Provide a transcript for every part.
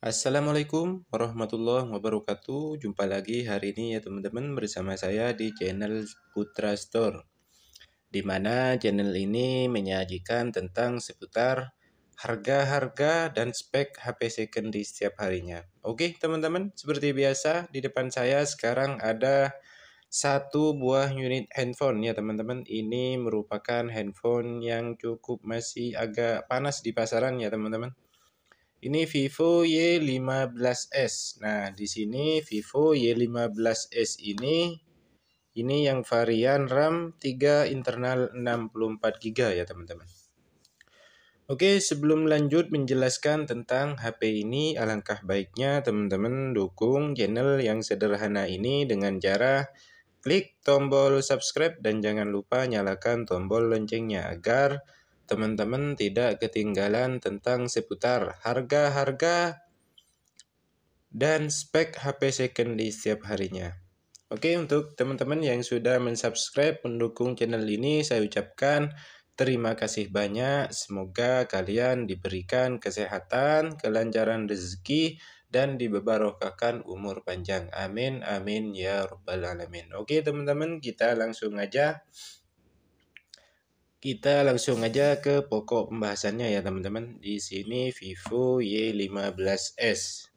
Assalamualaikum warahmatullahi wabarakatuh Jumpa lagi hari ini ya teman-teman bersama saya di channel Putra Store Dimana channel ini menyajikan tentang seputar harga-harga dan spek HP second di setiap harinya Oke teman-teman seperti biasa di depan saya sekarang ada satu buah unit handphone ya teman-teman ini merupakan handphone yang cukup masih agak panas di pasaran ya teman-teman ini Vivo Y15s. Nah, di sini Vivo Y15s ini ini yang varian RAM 3 internal 64GB ya, teman-teman. Oke, sebelum lanjut menjelaskan tentang HP ini, alangkah baiknya teman-teman dukung channel yang sederhana ini dengan cara klik tombol subscribe dan jangan lupa nyalakan tombol loncengnya agar teman-teman tidak ketinggalan tentang seputar harga-harga dan spek HP second di setiap harinya. Oke, untuk teman-teman yang sudah mensubscribe mendukung channel ini, saya ucapkan terima kasih banyak. Semoga kalian diberikan kesehatan, kelancaran rezeki, dan dibebarokakan umur panjang. Amin, amin, ya rabbal alamin. Oke teman-teman, kita langsung aja kita langsung aja ke pokok pembahasannya ya teman-teman. Di sini Vivo Y15s.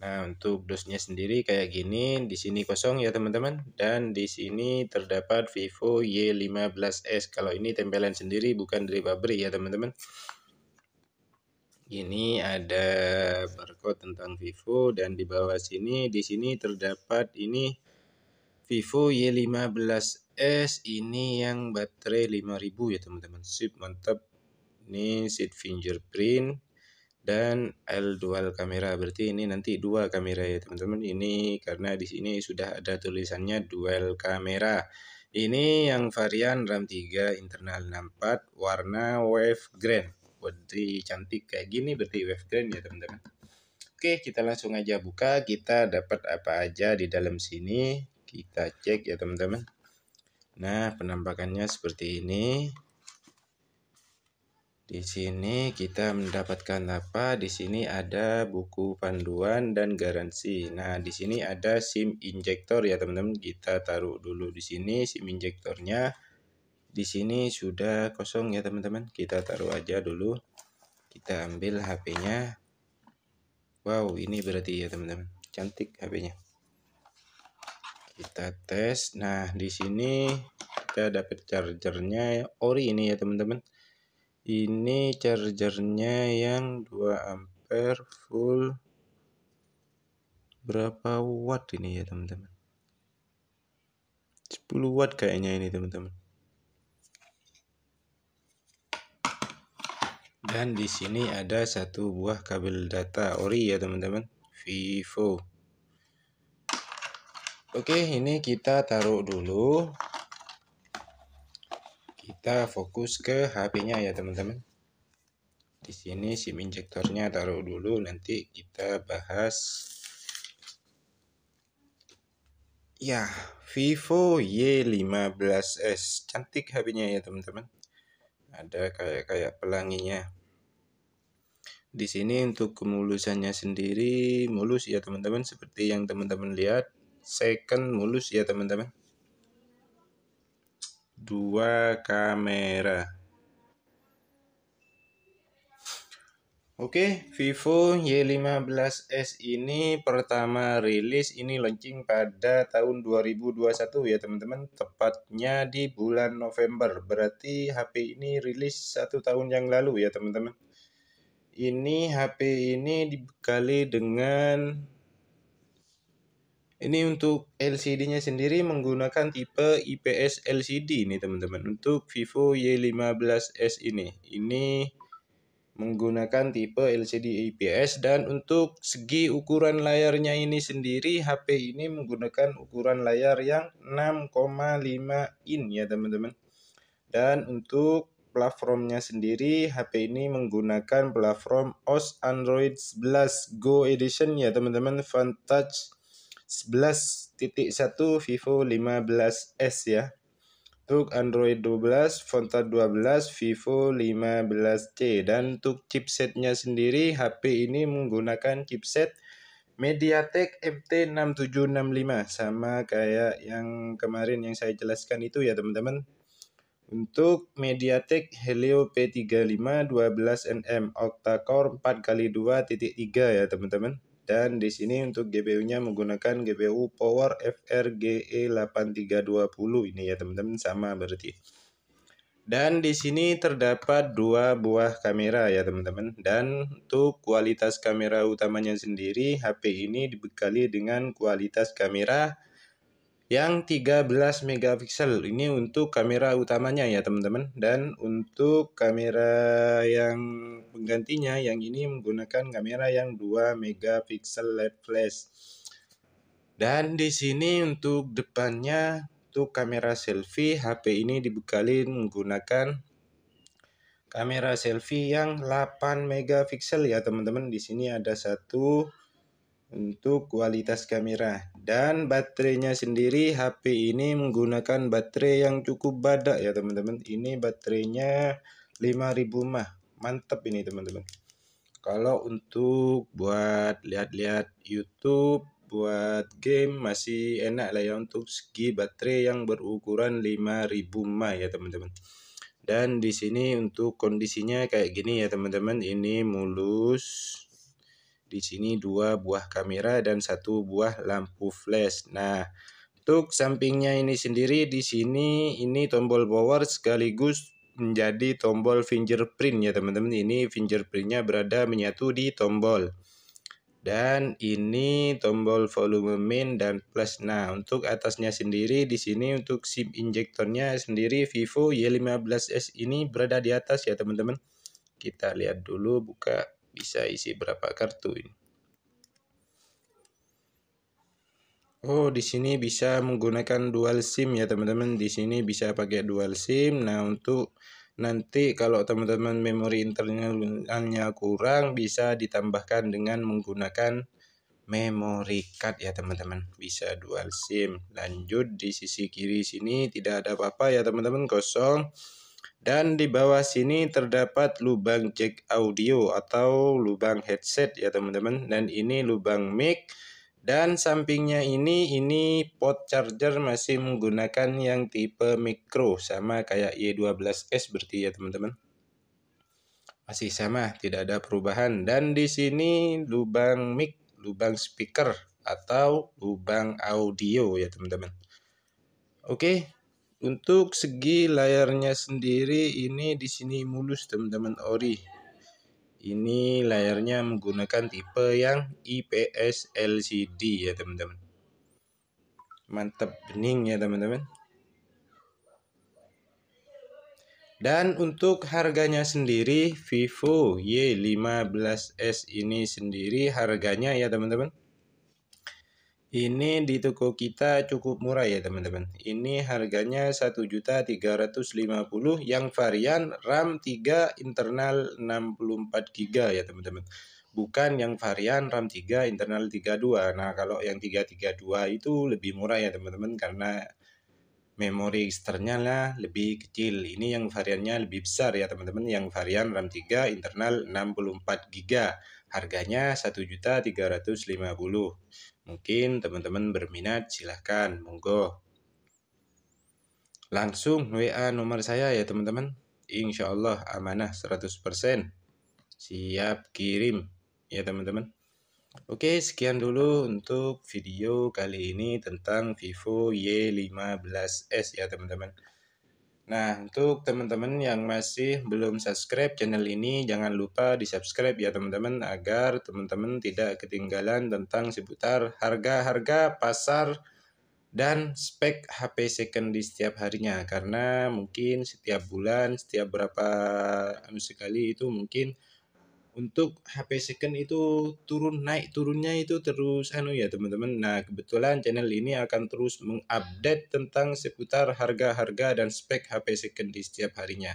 Nah, untuk dosnya sendiri kayak gini, di sini kosong ya teman-teman dan di sini terdapat Vivo Y15s. Kalau ini tempelan sendiri bukan dari pabrik ya teman-teman. Ini ada barcode tentang Vivo dan di bawah sini di sini terdapat ini Vivo Y15 S ini yang baterai 5000 ya teman-teman sip mantap ini seat fingerprint dan L dual kamera berarti ini nanti dua kamera ya teman-teman ini karena di sini sudah ada tulisannya dual kamera ini yang varian RAM 3 internal 64 warna wave grand berarti cantik kayak gini berarti wave grand ya teman-teman Oke kita langsung aja buka kita dapat apa aja di dalam sini kita cek ya teman-teman Nah, penampakannya seperti ini. Di sini kita mendapatkan apa? Di sini ada buku panduan dan garansi. Nah, di sini ada SIM injektor ya, teman-teman. Kita taruh dulu di sini SIM injektornya. Di sini sudah kosong ya, teman-teman. Kita taruh aja dulu. Kita ambil HP-nya. Wow, ini berarti ya, teman-teman. Cantik HP-nya kita tes nah di sini kita dapat chargernya ya. ori ini ya teman-teman ini chargernya yang 2 ampere full berapa watt ini ya teman-teman 10 watt kayaknya ini teman-teman dan di sini ada satu buah kabel data ori ya teman-teman vivo Oke, ini kita taruh dulu. Kita fokus ke HP-nya ya, teman-teman. Di sini SIM injektornya taruh dulu, nanti kita bahas ya Vivo Y15s cantik HP-nya ya teman-teman ada kayak kayak pelanginya di sini untuk kemulusannya sendiri mulus ya teman-teman seperti yang teman-teman lihat second mulus ya teman-teman dua kamera Oke, okay, Vivo Y15s ini pertama rilis ini launching pada tahun 2021 ya teman-teman, tepatnya di bulan November. Berarti HP ini rilis satu tahun yang lalu ya teman-teman. Ini HP ini dibekali dengan ini untuk LCD-nya sendiri menggunakan tipe IPS LCD ini teman-teman. Untuk Vivo Y15s ini, ini menggunakan tipe LCD IPS dan untuk segi ukuran layarnya ini sendiri HP ini menggunakan ukuran layar yang 6,5 in ya teman-teman. Dan untuk platformnya sendiri HP ini menggunakan platform OS Android 11 Go Edition ya teman-teman, Vantage -teman. 11.1 Vivo 15S ya. Untuk Android 12, Fonta 12, Vivo 15C. Dan untuk chipsetnya sendiri, HP ini menggunakan chipset Mediatek MT6765. Sama kayak yang kemarin yang saya jelaskan itu ya teman-teman. Untuk Mediatek Helio P35 12nm octa-core 4x2.3 ya teman-teman. Dan di sini untuk GPU-nya menggunakan GPU Power FRGE8320 ini ya teman-teman sama berarti. Dan di sini terdapat dua buah kamera ya teman-teman. Dan untuk kualitas kamera utamanya sendiri HP ini dibekali dengan kualitas kamera yang 13 megapiksel ini untuk kamera utamanya ya teman-teman dan untuk kamera yang penggantinya yang ini menggunakan kamera yang 2 megapiksel LED flash dan di sini untuk depannya untuk kamera selfie HP ini dibekali menggunakan kamera selfie yang 8 megapiksel ya teman-teman di sini ada satu untuk kualitas kamera dan baterainya sendiri HP ini menggunakan baterai yang cukup badak ya teman-teman ini baterainya 5000 mah mantap ini teman-teman kalau untuk buat lihat-lihat YouTube buat game masih enak lah ya untuk segi baterai yang berukuran 5000 mah ya teman-teman dan di sini untuk kondisinya kayak gini ya teman-teman ini mulus di sini dua buah kamera dan satu buah lampu flash. Nah, untuk sampingnya ini sendiri di sini ini tombol power sekaligus menjadi tombol fingerprint ya teman-teman. Ini fingerprintnya berada menyatu di tombol. Dan ini tombol volume min dan plus. Nah, untuk atasnya sendiri di sini untuk SIM injektornya sendiri Vivo Y15s ini berada di atas ya teman-teman. Kita lihat dulu buka bisa isi berapa kartu ini. Oh, di sini bisa menggunakan dual SIM ya, teman-teman. Di sini bisa pakai dual SIM. Nah, untuk nanti kalau teman-teman memori internalnya kurang bisa ditambahkan dengan menggunakan memory card ya teman-teman bisa dual SIM lanjut di sisi kiri sini tidak ada apa-apa ya teman-teman kosong dan di bawah sini terdapat lubang jack audio atau lubang headset ya teman-teman. Dan ini lubang mic. Dan sampingnya ini, ini pot charger masih menggunakan yang tipe micro. Sama kayak Y12S berarti ya teman-teman. Masih sama, tidak ada perubahan. Dan di sini lubang mic, lubang speaker atau lubang audio ya teman-teman. Oke, untuk segi layarnya sendiri ini di sini mulus teman-teman ori. Ini layarnya menggunakan tipe yang IPS LCD ya teman-teman. Mantap bening ya teman-teman. Dan untuk harganya sendiri Vivo Y15s ini sendiri harganya ya teman-teman ini di toko kita cukup murah ya teman-teman. Ini harganya 1.350 yang varian RAM 3 internal 64GB ya teman-teman. Bukan yang varian RAM 3 internal 32. Nah, kalau yang 332 itu lebih murah ya teman-teman karena memori eksternalnya lebih kecil. Ini yang variannya lebih besar ya teman-teman, yang varian RAM 3 internal 64GB. Harganya 1.350. Mungkin teman-teman berminat, silahkan, monggo. Langsung WA nomor saya ya teman-teman. Insya Allah amanah 100%. Siap kirim ya teman-teman. Oke, sekian dulu untuk video kali ini tentang Vivo Y15s ya teman-teman. Nah, untuk teman-teman yang masih belum subscribe channel ini, jangan lupa di-subscribe ya teman-teman agar teman-teman tidak ketinggalan tentang seputar harga-harga pasar dan spek HP second di setiap harinya karena mungkin setiap bulan, setiap berapa anu sekali itu mungkin untuk HP second itu turun naik turunnya itu terus anu ya teman-teman. Nah, kebetulan channel ini akan terus mengupdate tentang seputar harga-harga dan spek HP second di setiap harinya.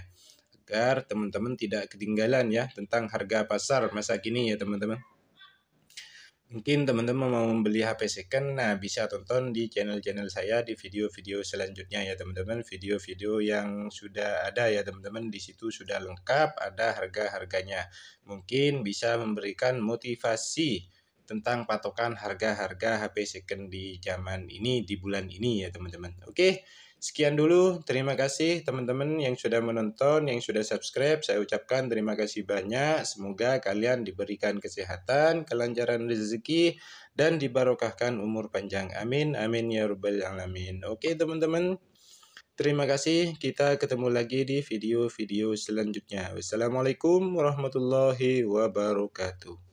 Agar teman-teman tidak ketinggalan ya tentang harga pasar masa kini ya teman-teman. Mungkin teman-teman mau membeli HP second, nah bisa tonton di channel-channel saya di video-video selanjutnya ya teman-teman. Video-video yang sudah ada ya teman-teman, di situ sudah lengkap, ada harga-harganya. Mungkin bisa memberikan motivasi tentang patokan harga-harga HP second di zaman ini, di bulan ini ya teman-teman. Oke. Okay? Sekian dulu, terima kasih teman-teman yang sudah menonton, yang sudah subscribe. Saya ucapkan terima kasih banyak. Semoga kalian diberikan kesehatan, kelancaran rezeki, dan dibarokahkan umur panjang. Amin, amin ya rabbal alamin. Oke teman-teman, terima kasih. Kita ketemu lagi di video-video selanjutnya. Wassalamualaikum warahmatullahi wabarakatuh.